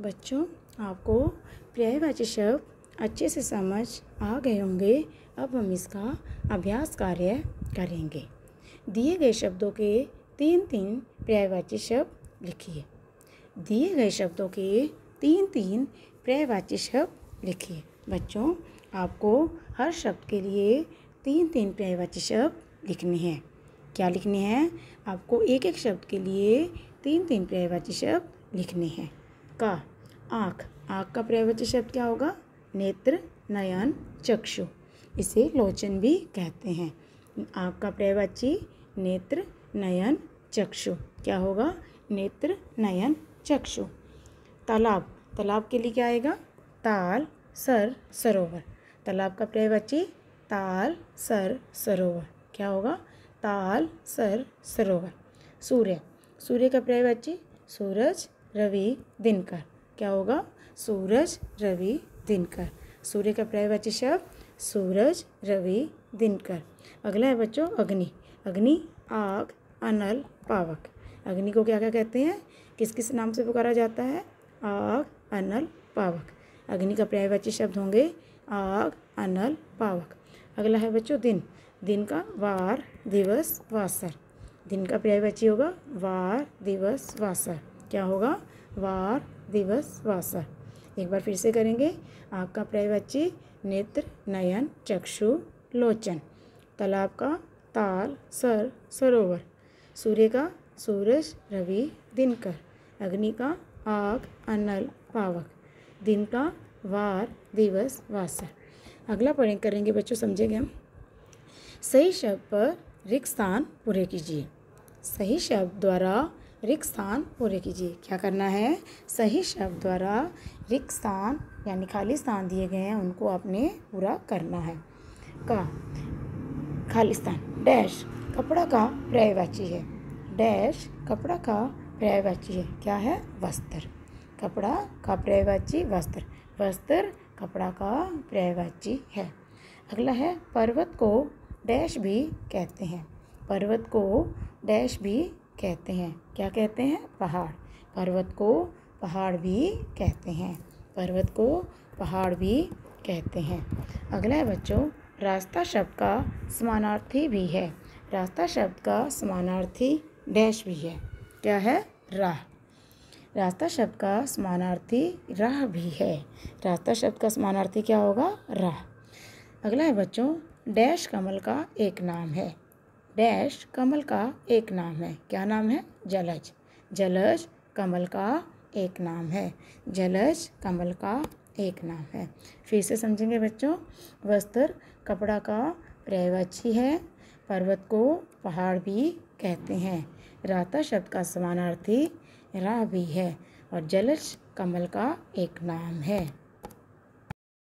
बच्चों आपको पर्यायवाची शब्द अच्छे से समझ आ गए होंगे अब हम इसका अभ्यास कार्य करेंगे दिए गए शब्दों के तीन तीन पर्यायवाची शब्द लिखिए दिए गए शब्दों के तीन तीन पर्यायवाची शब्द लिखिए बच्चों आपको हर शब्द के लिए तीन तीन पर्यायवाची शब्द लिखने हैं क्या लिखने हैं आपको एक एक शब्द के लिए तीन तीन पर्यायवाची शब्द लिखने हैं का आँख आँख का पर्यायवाची शब्द क्या होगा नेत्र नयन चक्षु इसे लोचन भी कहते हैं आँख का पर्यायवाची नेत्र नयन चक्षु क्या होगा नेत्र नयन चक्षु तालाब तालाब के लिए क्या आएगा ताल सर सरोवर तालाब का पर्यायवाची ताल सर सरोवर क्या होगा ताल सर सरोवर सूर्य सूर्य का पर्यायवाची सूरज रवि दिनकर क्या होगा सूरज रवि दिनकर सूर्य का पर्यायवाची शब्द सूरज रवि दिनकर अगला है बच्चों अग्नि अग्नि आग अनल पावक अग्नि को क्या क्या कहते हैं किस किस नाम से पुकारा जाता है आग अनल पावक अग्नि का पर्यायवाची शब्द होंगे आग अनल पावक अगला है बच्चों दिन दिन का वार दिवस वासर दिन का पर्यायवाची होगा वार दिवस वासर क्या होगा वार दिवस वासा एक बार फिर से करेंगे आपका का नेत्र नयन चक्षु लोचन तालाब का ताल सर सरोवर सूर्य का सूरज रवि दिनकर अग्नि का आग अनल पावक दिन का वार दिवस वासर अगला पढ़ें करेंगे बच्चों समझेंगे हम सही शब्द पर रिक्त स्थान पूरे कीजिए सही शब्द द्वारा रिक्सान स्थान पूरे कीजिए क्या करना है सही शब्द द्वारा रिक्सान स्थान यानी खाली स्थान दिए गए हैं उनको आपने पूरा करना है का खाली स्थान डैश कपड़ा का पर्यायवाची है डैश कपड़ा का पर्यायवाची है क्या है वस्त्र कपड़ा का पर्यायवाची वस्त्र वस्त्र कपड़ा का पर्यायवाची है अगला है पर्वत को डैश भी कहते हैं पर्वत को डैश भी कहते हैं क्या कहते हैं पहाड़ पर्वत को पहाड़ भी कहते हैं पर्वत को पहाड़ भी कहते हैं अगला है बच्चों रास्ता शब्द का समानार्थी भी है रास्ता शब्द का समानार्थी डैश भी है क्या है राह रास्ता शब्द का समानार्थी राह भी है रास्ता शब्द का समानार्थी क्या होगा राह अगला है बच्चों डैश कमल का एक नाम है डैश कमल का एक नाम है क्या नाम है जलज जलज कमल का एक नाम है जलज कमल का एक नाम है फिर से समझेंगे बच्चों वस्त्र कपड़ा का पर्यवाची है पर्वत को पहाड़ भी कहते हैं राता शब्द का समानार्थी राह भी है और जलज कमल का एक नाम है